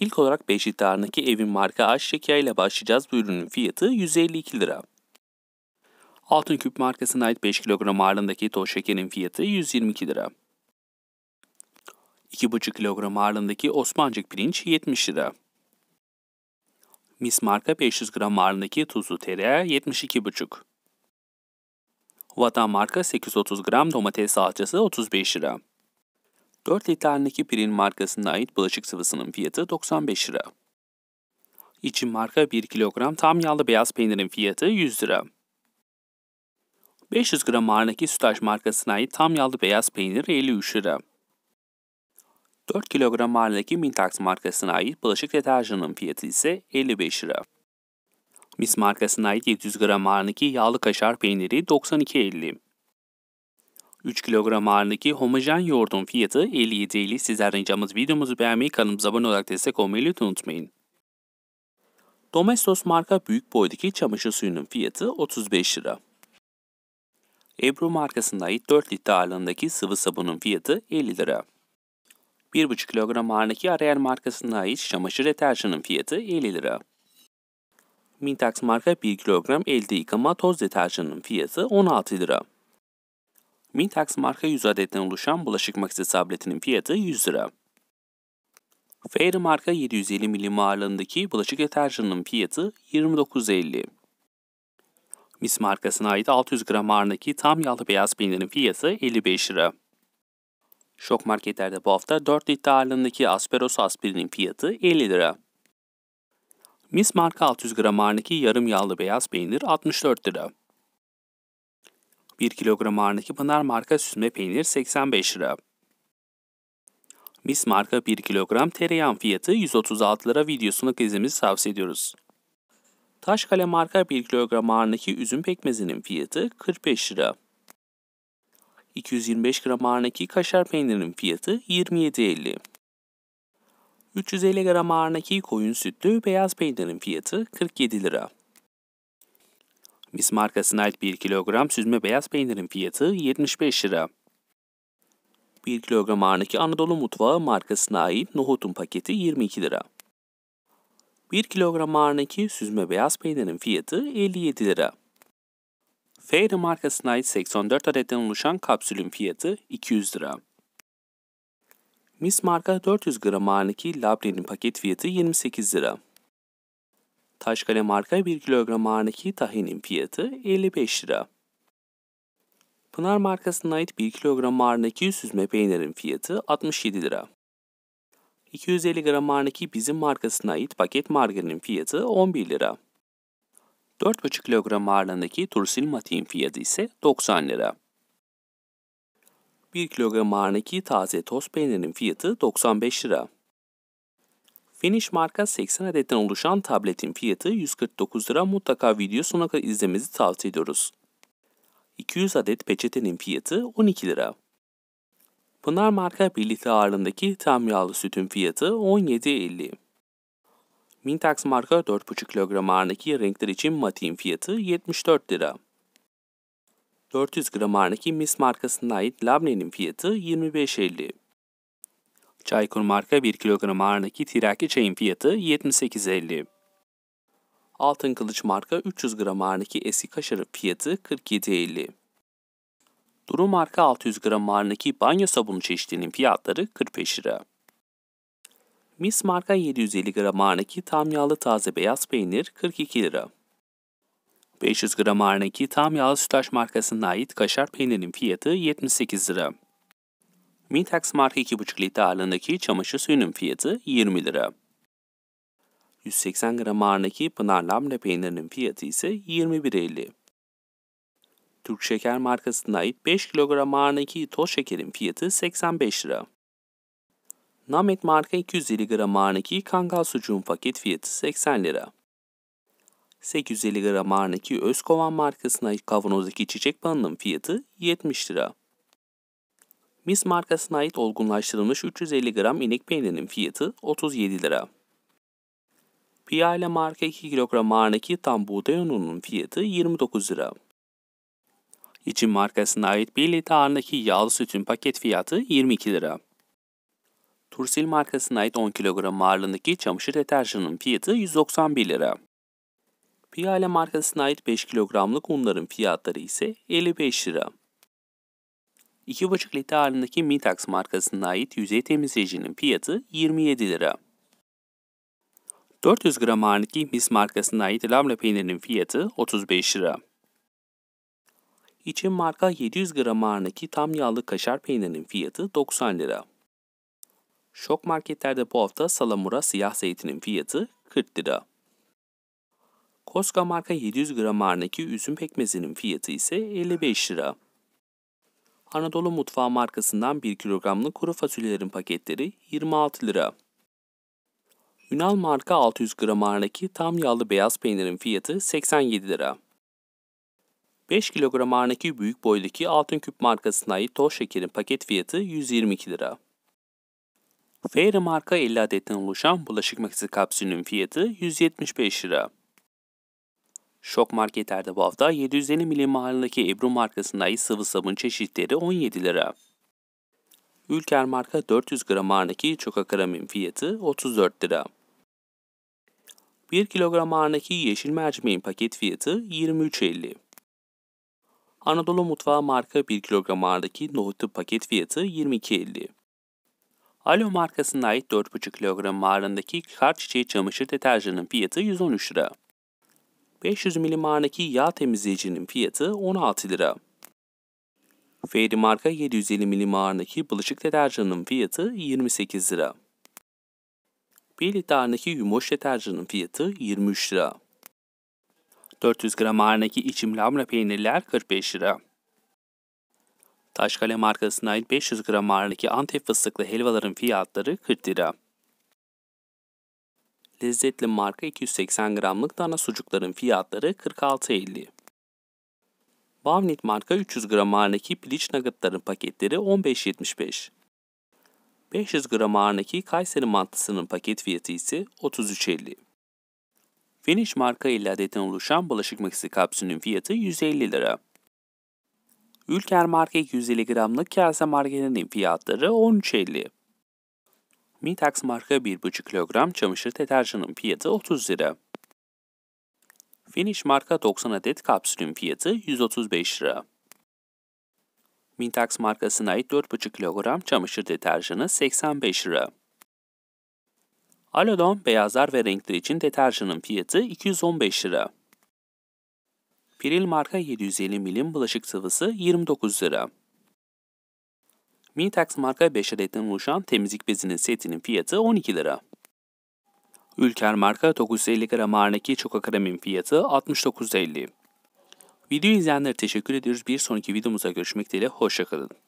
İlk olarak Beşiktaş'taki evin marka Aşşekya ile başlayacağız. Bu ürünün fiyatı 152 lira. Altın Küp markasına ait 5 kilogram ağırlığındaki toz şekerin fiyatı 122 lira. 2,5 kilogram ağırlığındaki Osmancık pirinç 70 lira. Mis marka 500 gram ağırlığındaki tuzlu tereyağı 72,5. Vatan marka 830 gram domates salçası 35 lira. 4 litrelik Pirin markasına ait bulaşık sıvısının fiyatı 95 lira. İçin marka 1 kilogram tam yağlı beyaz peynirin fiyatı 100 lira. 500 gram ağırlığındaki Sütaş markasına ait tam yağlı beyaz peynir 53 lira. 4 kilogram ağırlığındaki Mintax markasına ait bulaşık deterjanın fiyatı ise 55 lira. Mis markasına ait 700 gram ağırlığındaki yağlı kaşar peyniri 92.50. 3 kilogram ağırlığındaki homojen yoğurdun fiyatı 57 TL. Sizler ricamız videomuzu beğenmeyi, kanalımıza abone olarak destek olmayı lütfen unutmayın. Domestos marka büyük boydaki çamaşır suyunun fiyatı 35 lira. Ebru markasına ait 4 litre ağırlığındaki sıvı sabunun fiyatı 50 lira. 1,5 kilogram ağırlığındaki Ariel markasına ait çamaşır deterjanının fiyatı 50 lira. Mintax marka 1 kilogram elde yıkama toz deterjanının fiyatı 16 lira. Mintax marka 100 adetten oluşan bulaşık makinesi tabletinin fiyatı 100 lira. Fairy marka 750 milim ağırlığındaki bulaşık deterjanının fiyatı 29.50. Mis markasına ait 600 gram ağırlığındaki tam yağlı beyaz peynirin fiyatı 55 lira. Şok marketlerde bu hafta 4 litre ağırlığındaki Asperos aspirinin fiyatı 50 lira. Mis marka 600 gram ağırlığındaki yarım yağlı beyaz peynir 64 lira. 1 kilogram ağırlığındaki Pınar marka süzme peynir 85 lira. Mis marka 1 kilogram tereyağın fiyatı 136 lira videosunu izlemenizi tavsiye ediyoruz. Taşkale marka 1 kilogram ağırlığındaki üzüm pekmezinin fiyatı 45 lira. 225 gram ağırlığındaki kaşar peynirinin fiyatı 27.50. 350 gram ağırlığındaki koyun sütlü beyaz peynirin fiyatı 47 lira. Mis markasına ait 1 kilogram süzme beyaz peynirin fiyatı 75 lira. 1 kilogram ağırlığındaki Anadolu Mutfağı markasına ait nohutun paketi 22 lira. 1 kilogram ağırlığındaki süzme beyaz peynirin fiyatı 57 lira. Feyre markasına ait 84 adetten oluşan kapsülün fiyatı 200 lira. Mis marka 400 gram ağırlığındaki labnenin paket fiyatı 28 lira. Taşkale marka 1 kilogram ağırlığındaki tahinin fiyatı 55 lira. Pınar markasına ait 1 kilogram ağırlığındaki süzme peynirin fiyatı 67 lira. 250 gram ağırlığındaki bizim markasına ait paket margarinin fiyatı 11 lira. 4,5 kilogram ağırlığındaki tursil matiğin fiyatı ise 90 lira. 1 kilogram ağırlığındaki taze toz peynirin fiyatı 95 lira. Finish marka 80 adetten oluşan tabletin fiyatı 149 lira mutlaka video sonuna kadar izlemenizi tavsiye ediyoruz. 200 adet peçetenin fiyatı 12 lira. Pınar marka 1 litre ağırlığındaki tam yağlı sütün fiyatı 17.50. Mintax marka 4,5 kilogram ağırlığındaki renkler için matiğin fiyatı 74 lira. 400 gram ağırlığındaki Miss markasına ait labnenin fiyatı 25.50. Çaykur marka 1 kilogram ağırlığındaki tiraki çayın fiyatı 78.50. Altın Kılıç marka 300 gram ağırlığındaki eski kaşarın fiyatı 47.50. Duru marka 600 gram ağırlığındaki banyo sabunu çeşitlerinin fiyatları 45 lira. Mis marka 750 gram ağırlığındaki tam yağlı taze beyaz peynir 42 lira. 500 gram ağırlığındaki tam yağlı sütaş markasına ait kaşar peynirin fiyatı 78 lira. Mintex marka 2,5 litre ağırlığındaki çamaşır suyunun fiyatı 20 lira. 180 gram ağırlığındaki Pınar Labne peynirinin fiyatı ise 21.50. Türk Şeker markasına ait 5 kilogram ağırlığındaki toz şekerin fiyatı 85 lira. Namet marka 250 gram ağırlığındaki kangal sucuğun paket fiyatı 80 lira. 850 gram ağırlığındaki Özkovan markasına ait kavanozdaki çiçek balının fiyatı 70 lira. Mis markasına ait olgunlaştırılmış 350 gram inek peynirinin fiyatı 37 lira. Piyale marka 2 kilogram ağırlığındaki tam buğday ununun fiyatı 29 lira. İçin markasına ait 1 litre ağırlığındaki yağlı sütün paket fiyatı 22 lira. Tursil markasına ait 10 kilogram ağırlığındaki çamaşır deterjanının fiyatı 191 lira. Piyale markasına ait 5 kilogramlık unların fiyatları ise 55 lira. 2,5 litre halindeki Mitax markasına ait yüzey temizleyicinin fiyatı 27 lira. 400 gram halindeki Mis markasına ait lamla peynirinin fiyatı 35 lira. İçin marka 700 gram ağırındaki tam yağlı kaşar peynirinin fiyatı 90 lira. Şok marketlerde bu hafta salamura siyah zeytinin fiyatı 40 lira. Koska marka 700 gram ağırındaki üzüm pekmezinin fiyatı ise 55 lira. Anadolu Mutfağı markasından 1 kilogramlık kuru fasulyelerin paketleri 26 lira. Ünal marka 600 gram ağırlığındaki tam yağlı beyaz peynirin fiyatı 87 lira. 5 kilogram ağırlığındaki büyük boydaki Altın Küp markasına ait toz şekerin paket fiyatı 122 lira. Feyre marka 50 adetten oluşan bulaşık makinesi kapsülünün fiyatı 175 lira. Şok marketlerde bu hafta 750 milim halindeki Ebru markasına ait sıvı sabun çeşitleri 17 lira. Ülker marka 400 gram ağırındaki Çoka Krem'in fiyatı 34 lira. 1 kilogram ağırındaki yeşil mercimeğin paket fiyatı 23.50. Anadolu Mutfağı marka 1 kilogram ağırındaki nohutu paket fiyatı 22.50. Alo markasına ait 4,5 kilogram ağırlığındaki kar çiçeği çamaşır deterjanının fiyatı 113 lira. 500 milimarındaki yağ temizleyicinin fiyatı 16 lira. Fairy marka 750 milimarındaki bulaşık deterjanının fiyatı 28 lira. 1 litrelik yumuş deterjanın fiyatı 23 lira. 400 gram ağırındaki içim lamra peynirler 45 lira. Taşkale markasına ait 500 gram ağırındaki Antep fıstıklı helvaların fiyatları 40 lira lezzetli marka 280 gramlık dana sucukların fiyatları 46.50. Bavnit marka 300 gram ağırındaki piliç nuggetların paketleri 15.75. 500 gram ağırındaki Kayseri mantısının paket fiyatı ise 33.50. Finish marka 50 adetten oluşan bulaşık makinesi kapsülünün fiyatı 150 lira. Ülker marka 250 gramlık kase margarinin fiyatları 13.50. Mitax marka 1,5 kilogram çamaşır deterjanın fiyatı 30 lira. Finish marka 90 adet kapsülün fiyatı 135 lira. Mintax markasına ait 4,5 kilogram çamaşır deterjanı 85 lira. Alodon beyazlar ve renkler için deterjanın fiyatı 215 lira. Piril marka 750 milim bulaşık sıvısı 29 lira. MinTex marka 5 adetten oluşan temizlik bezinin setinin fiyatı 12 lira. Ülker marka 950 gram ağırlığındaki çoka kremin fiyatı 69.50. Video izleyenlere teşekkür ediyoruz. Bir sonraki videomuza görüşmek dileğiyle. Hoşçakalın.